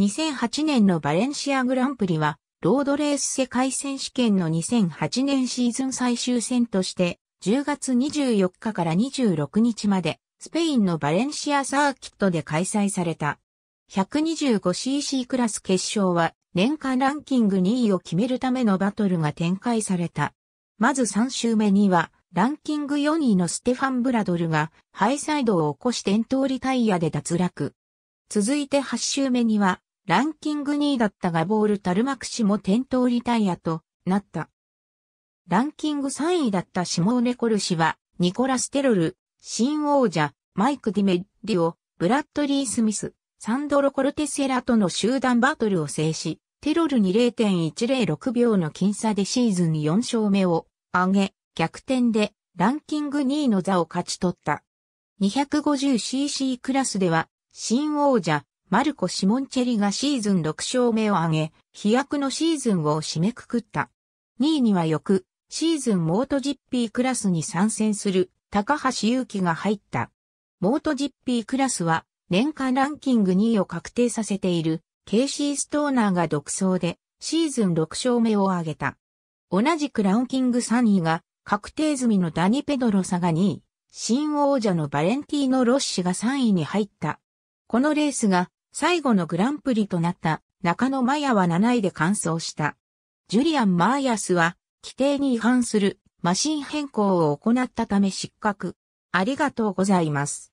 2008年のバレンシアグランプリは、ロードレース世界選手権の2008年シーズン最終戦として、10月24日から26日まで、スペインのバレンシアサーキットで開催された。125cc クラス決勝は、年間ランキング2位を決めるためのバトルが展開された。まず3周目には、ランキング4位のステファン・ブラドルが、ハイサイドを起こして遠通リタイヤで脱落。続いて8周目には、ランキング2位だったがボールタルマク氏も転倒リタイアとなった。ランキング3位だったシモーネ・コル氏は、ニコラス・テロル、新王者、マイク・ディメッィオ、ブラッドリー・スミス、サンドロ・コルテセラとの集団バトルを制し、テロルに0.106秒の僅差でシーズン4勝目を挙げ、逆転でランキング2位の座を勝ち取った。250cc クラスでは、新王者、マルコ・シモンチェリがシーズン6勝目を挙げ、飛躍のシーズンを締めくくった。2位には翌、シーズンモートジッピークラスに参戦する高橋祐希が入った。モートジッピークラスは年間ランキング2位を確定させているケイシー・ストーナーが独走でシーズン6勝目を挙げた。同じくランキング3位が確定済みのダニ・ペドロサが2位、新王者のバレンティーノ・ロッシが3位に入った。このレースが最後のグランプリとなった中野マヤは7位で完走した。ジュリアン・マーヤスは規定に違反するマシン変更を行ったため失格。ありがとうございます。